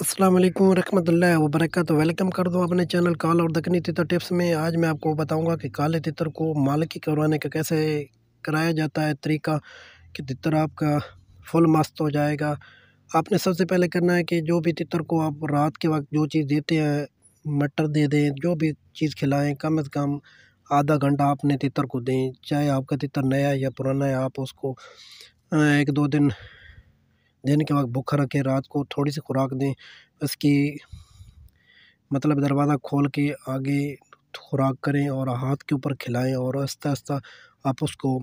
अस्सलाम वालेकुम रहमतुल्लाहि व वेलकम कर दो अपने चैनल काल और दखनी तितर टिप्स में आज मैं आपको बताऊंगा कि काले तितर को मालिकी करवाने का कैसे कराया जाता है तरीका कि तितर आपका फुल मस्त हो जाएगा आपने सबसे पहले करना है कि जो भी तितर को आप रात के वक्त जो चीज़ देते हैं मटर दे दें जो भी चीज़ खिलाएँ कम अज़ कम आधा घंटा आपने तितर को दें चाहे आपका तितर नया या पुराना है आप उसको एक दो दिन दिन के वक्त भूखा रखें रात को थोड़ी सी खुराक दें उसकी मतलब दरवाज़ा खोल के आगे खुराक करें और हाथ के ऊपर खिलाएं और आस्ता आस्ता आप उसको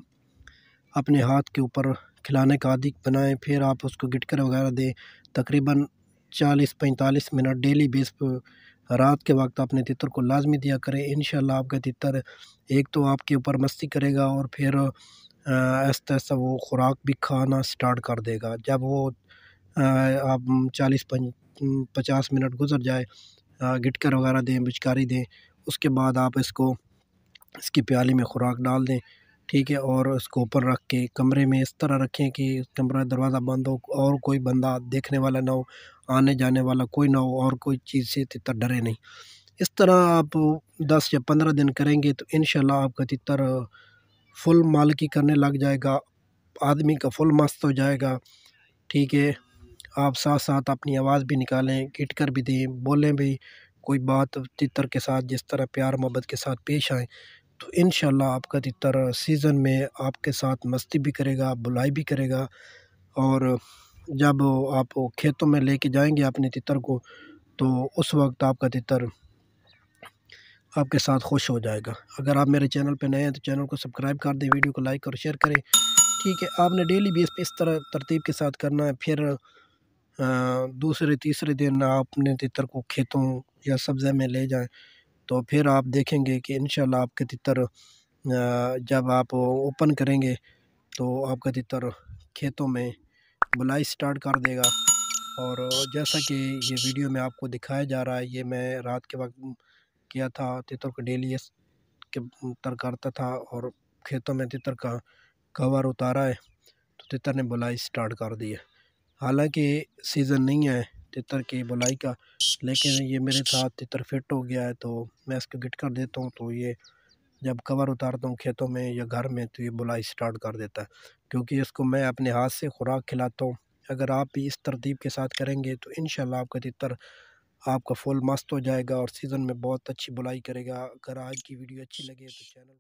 अपने हाथ के ऊपर खिलाने का आदि बनाएं फिर आप उसको गिटकर वगैरह दें तकरीबन चालीस पैंतालीस मिनट डेली बेस पर रात के वक्त अपने तितर को लाजमी दिया करें इन आपका तितर एक तो आपके ऊपर मस्ती करेगा और फिर ऐसा ऐसा वो ख़ुराक भी खाना स्टार्ट कर देगा जब वो आप चालीस पचास मिनट गुज़र जाए गिटकर वगैरह दें बिचकारी दें उसके बाद आप इसको इसकी प्याली में ख़ुराक डाल दें ठीक है और इसको ऊपर रख के कमरे में इस तरह रखें कि कमरा दरवाज़ा बंद हो और कोई बंदा देखने वाला ना हो आने जाने वाला कोई ना हो और कोई चीज़ से तितर डरे नहीं इस तरह आप दस या पंद्रह दिन करेंगे तो इन आपका तितर फुल मालकी करने लग जाएगा आदमी का फुल मस्त हो जाएगा ठीक है आप साथ साथ अपनी आवाज़ भी निकालें किट कर भी दें बोलें भी कोई बात तितर के साथ जिस तरह प्यार मोहब्बत के साथ पेश आए तो इन आपका तितर सीज़न में आपके साथ मस्ती भी करेगा बुलाई भी करेगा और जब आप खेतों में लेके जाएंगे अपने तितर को तो उस वक्त आपका तितर आपके साथ खुश हो जाएगा अगर आप मेरे चैनल पर नए हैं तो चैनल को सब्सक्राइब कर दें वीडियो को लाइक और शेयर करें ठीक है आपने डेली बेस पर इस तरह तरतीब के साथ करना है फिर दूसरे तीसरे दिन आप अपने तितर को खेतों या सब्ज़े में ले जाएं तो फिर आप देखेंगे कि इन आपके तितर जब आप ओपन करेंगे तो आपका तितर खेतों में बुलाई स्टार्ट कर देगा और जैसा कि ये वीडियो में आपको दिखाया जा रहा है ये मैं रात के वक्त किया था तितर को डेली के तर करता था और खेतों में तितर का कवर उतारा है तो तितर ने बुलाई स्टार्ट कर दी है हालांकि सीज़न नहीं है तितर की बुलाई का लेकिन ये मेरे साथ तितर फिट हो गया है तो मैं इसको गिट कर देता हूँ तो ये जब कवर उतारता हूँ खेतों में या घर में तो ये बुलाई स्टार्ट कर देता है क्योंकि इसको मैं अपने हाथ से खुराक खिलाता हूँ अगर आप भी इस तरतीब के साथ करेंगे तो इन आपका तितर आपका फल मस्त हो जाएगा और सीज़न में बहुत अच्छी बुलाई करेगा अगर आज की वीडियो अच्छी लगे तो चैनल